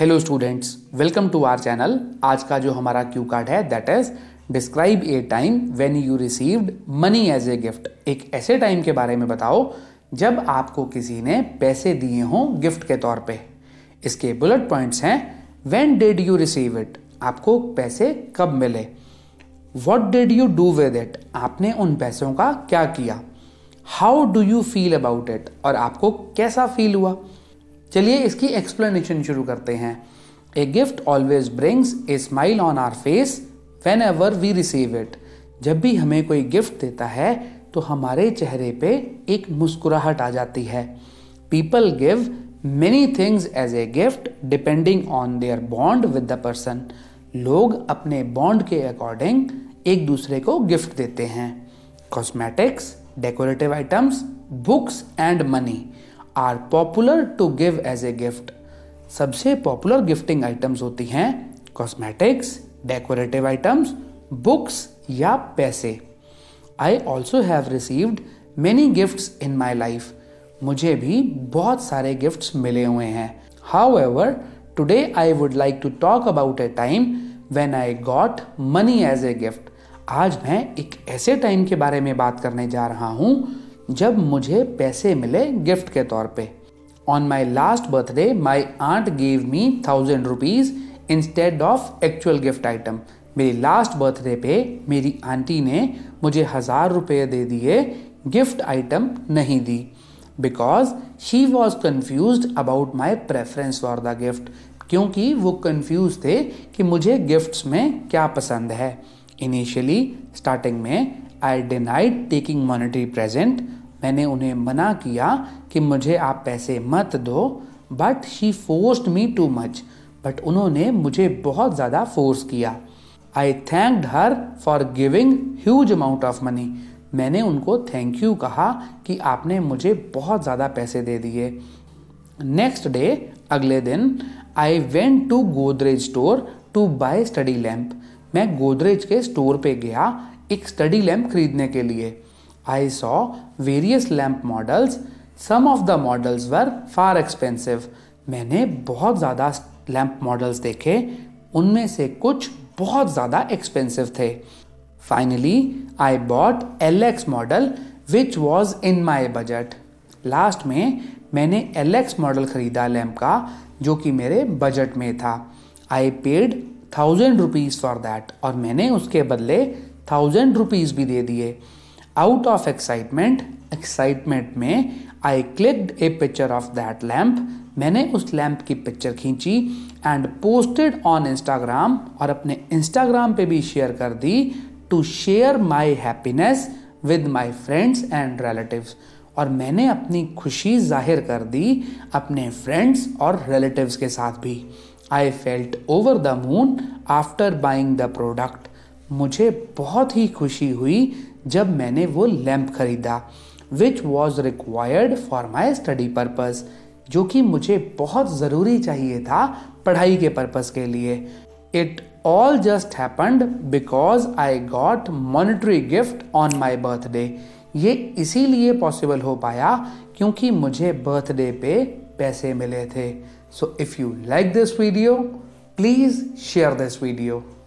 hello students welcome to our channel आज का जो हमारा क्यू कार्ड है that is describe a time when you received money as a gift एक ऐसे टाइम के बारे में बताओ जब आपको किसी ने पैसे दिए हों गिफ्ट के तौर पे इसके बुलेट पॉइंट्स हैं when did you receive it आपको पैसे कब मिले what did you do with it आपने उन पैसों का क्या किया how do you feel about it और आपको कैसा फील हुआ चलिए इसकी एक्सप्लेनेशन शुरू करते हैं a gift always brings a smile on our face whenever we receive it जब भी हमें कोई गिफ्ट देता है तो हमारे चेहरे पे एक मुस्कुराहट आ जाती है people give many things as a gift depending on their bond with the person लोग अपने बॉन्ड के अकॉर्डिंग एक दूसरे को गिफ्ट देते हैं cosmetics decorative items books and money are popular to give as a gift सबसे पॉपुलर गिफ्टिंग आइटम्स होती हैं कॉस्मेटिक्स डेकोरेटिव आइटम्स बुक्स या पैसे I also have received many gift in my life मुझे भी बहुत सारे गिफ्ट मिले हुए हैं however today I would like to talk about a time when I got money as a gift आज मैं एक ऐसे टाइम के बारे में बात करने जा रहा हूँ जब मुझे पैसे मिले गिफ्ट के तौर पे on my last birthday my aunt gave me thousand rupees instead of actual gift item मेरी लास्ट बर्थडे पे मेरी आंटी ने मुझे हज़ार रुपये दे दिए गिफ्ट आइटम नहीं दी because she was confuse about my preference for the gift क्योंकि वो कन्फ्यूज थे कि मुझे गिफ्ट्स में क्या पसंद है इनिशियली स्टार्टिंग में I denied taking monetary present मैंने उन्हें मना किया कि मुझे आप पैसे मत दो but she forced me too much but उन्होंने मुझे बहुत ज़्यादा फोर्स किया I thank her for giving huge amount of money मैंने उनको थैंक यू कहा कि आपने मुझे बहुत ज़्यादा पैसे दे दिए नेक्स्ट डे अगले दिन I went to Godrej store to buy study lamp मैं गोदरेज के स्टोर पे गया एक स्टडी लैम्प खरीदने के लिए I saw various lamp models some of the models were far expensive मैंने बहुत ज़्यादा लैम्प मॉडल्स देखे उनमें से कुछ बहुत ज़्यादा एक्सपेंसिव थे finally I bought L X model which was in my budget last में मैंने एल एक्स मॉडल खरीदा लैम्प का जो कि मेरे बजट में था I paid thousand rupees for that और मैंने उसके बदले थाउजेंड रुपीज़ भी दे दिए आउट ऑफ एक्साइटमेंट एक्साइटमेंट में I clicked a picture of that lamp मैंने उस लैम्प की पिक्चर खींची एंड पोस्टेड ऑन इंस्टाग्राम और अपने इंस्टाग्राम पे भी शेयर कर दी to share my happiness with my friends and relative और मैंने अपनी खुशी जाहिर कर दी अपने फ्रेंड्स और रिलेटिव्स के साथ भी I felt over the moon after buying the product मुझे बहुत ही खुशी हुई जब मैंने वो लैम्प खरीदा which was required for my study purpose जो कि मुझे बहुत ज़रूरी चाहिए था पढ़ाई के पर्पज़ के लिए it all just happened because I got monetary gift on my birthday ये इसीलिए पॉसिबल हो पाया क्योंकि मुझे बर्थडे पे पैसे मिले थे so if you like this video please share this video